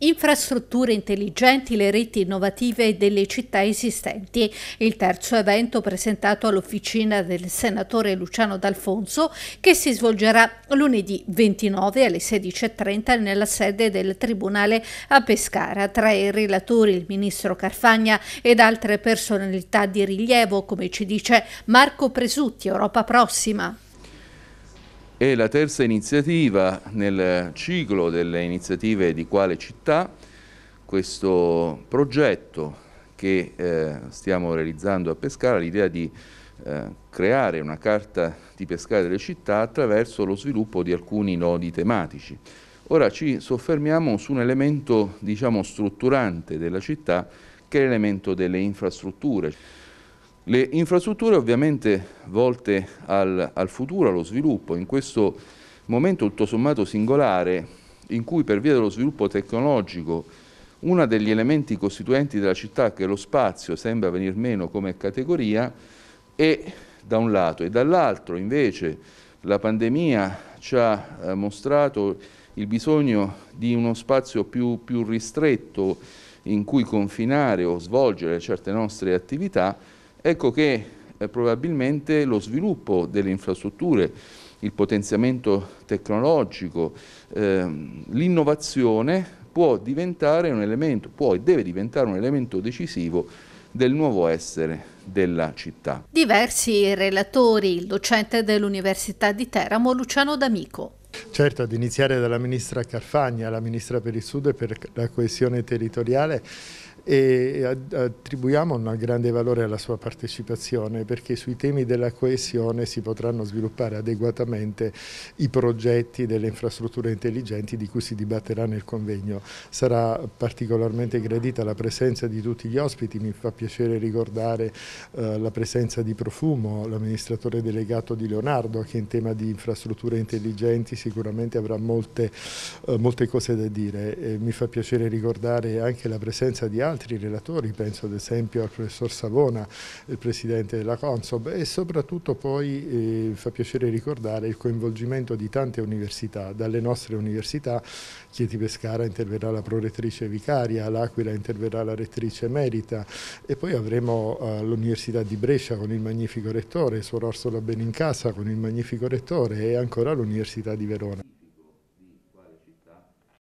Infrastrutture intelligenti, le reti innovative delle città esistenti. Il terzo evento presentato all'officina del senatore Luciano D'Alfonso che si svolgerà lunedì 29 alle 16.30 nella sede del Tribunale a Pescara. Tra i relatori il ministro Carfagna ed altre personalità di rilievo, come ci dice Marco Presutti, Europa Prossima. È la terza iniziativa nel ciclo delle iniziative di Quale Città, questo progetto che eh, stiamo realizzando a Pescara, l'idea di eh, creare una carta di Pescara delle città attraverso lo sviluppo di alcuni nodi tematici. Ora ci soffermiamo su un elemento diciamo, strutturante della città che è l'elemento delle infrastrutture. Le infrastrutture ovviamente volte al, al futuro, allo sviluppo, in questo momento tutto sommato singolare in cui per via dello sviluppo tecnologico uno degli elementi costituenti della città, che è lo spazio, sembra venir meno come categoria, è da un lato e dall'altro invece la pandemia ci ha eh, mostrato il bisogno di uno spazio più, più ristretto in cui confinare o svolgere certe nostre attività Ecco che eh, probabilmente lo sviluppo delle infrastrutture, il potenziamento tecnologico, ehm, l'innovazione può diventare un elemento, può e deve diventare un elemento decisivo del nuovo essere della città. Diversi relatori, il docente dell'Università di Teramo, Luciano D'Amico. Certo, ad iniziare dalla ministra Carfagna, la ministra per il Sud e per la coesione territoriale, e attribuiamo un grande valore alla sua partecipazione perché sui temi della coesione si potranno sviluppare adeguatamente i progetti delle infrastrutture intelligenti di cui si dibatterà nel convegno. Sarà particolarmente gradita la presenza di tutti gli ospiti, mi fa piacere ricordare eh, la presenza di Profumo, l'amministratore delegato di Leonardo che in tema di infrastrutture intelligenti sicuramente avrà molte, eh, molte cose da dire. E mi fa piacere ricordare anche la presenza di altri altri relatori, penso ad esempio al professor Savona, il presidente della Consob e soprattutto poi eh, fa piacere ricordare il coinvolgimento di tante università, dalle nostre università, Chieti Pescara interverrà la prorettrice vicaria, l'Aquila interverrà la rettrice emerita e poi avremo eh, l'Università di Brescia con il magnifico rettore, Suor Orsola Benincasa con il magnifico rettore e ancora l'Università di Verona.